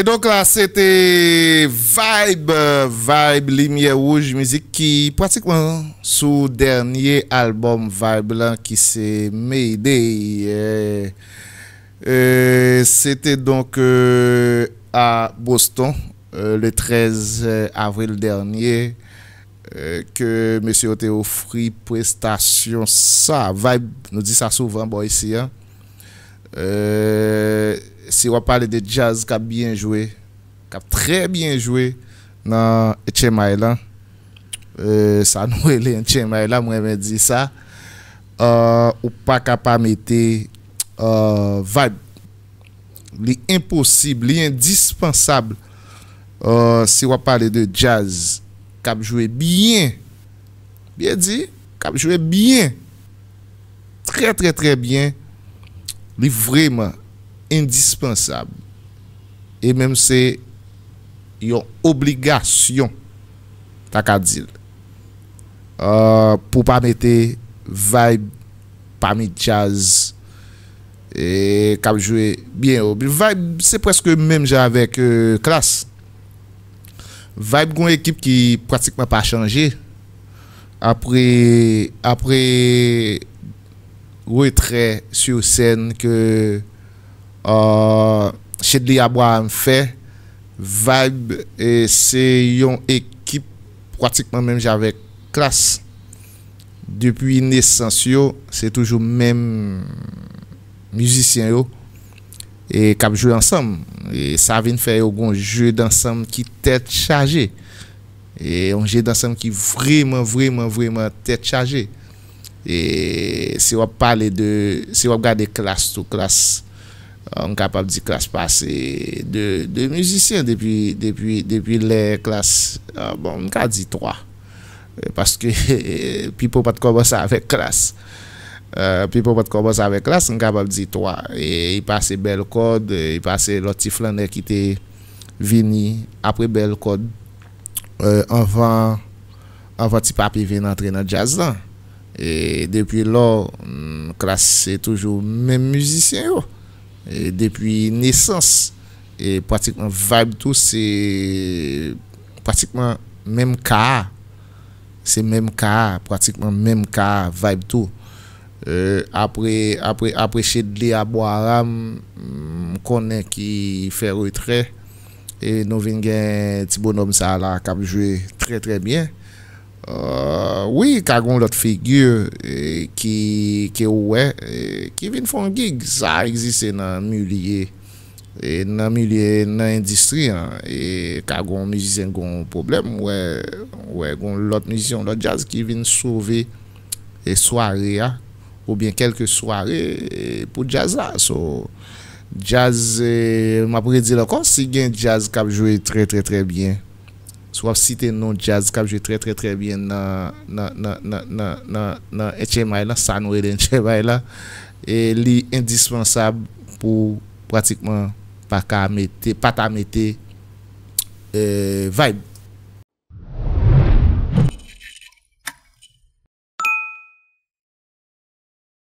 Et donc là, c'était Vibe, Vibe, Lumière Rouge, musique qui pratiquement sous dernier album Vibe là, qui s'est made euh, euh, c'était donc euh, à Boston le 13 avril dernier que monsieur était offert prestation ça vibe nous dit ça souvent bon ici hein. si wap pale de jazz kap bien joué, kap trey bien joué, nan Etienne Maïlan, sa nou elen Etienne Maïlan mwen ven di sa, ou pa kap amete, va, li imposible, li indispensable, euh, si wap pale de jazz, kap joué bien, bien di, kap joué bien, trey trey trey bien, li vreman, Indispensable E menm se Yon obligasyon Tak a dil euh, Po pa mette Vibe Parmi chaz E kap jwe Biye, Vibe se preske menm javek Klas euh, Vibe gwen ekip ki pratikman pa chanje Apre Apre Retre Su sen ke Euh, che di abwa an fe Vibe Se yon ekip Pratikman men jave klas Depi nesans yo Se toujou men Muzisyen yo E kap jwe ansam E sa vin fe yo goun jwe dansam Ki tet chaje E yon jwe dansam ki vreman Vreman vreman tet chaje E se wap pale Se wap gade klas to klas an kapap di klas pase de müzisyen depi le klas an kapap di 3 paske pipo pat kobosa avek klas pipo pat kobosa avek klas an kapap di 3 e yi pase bel kod yi pase loti flanek yi te vini apre bel kod anvan anvan ti papi ven antre nan jazz dan e depi lo klas hmm, se toujou men müzisyen yo Depi nesans, pratikman vaib tou se pratikman menm ka, se menm ka, pratikman menm ka vaib tou. Apre ched li a bo a la, m konen ki fer ou tre, nou ven gen tibo nom sa la kap jwe tre tre byen. Euh, oui, ka gon lot figure e, ki ouwe, e, ki vin fon gig. Sa egzise nan milye, nan milye nan endistri. E ka gon mizyen gon problem, we gon lot mizyon do jazz ki vin souve e, soare a, ou bien kelke soare pou jazz a. So, jazz, ma pwede di lakon si gen jazz kap jwe tre tre tre bien. wap site non jazz kapje tre tre tre bien nan etche may la sanwe den etche may la li indispensab pou pratikman pat amete euh, vibe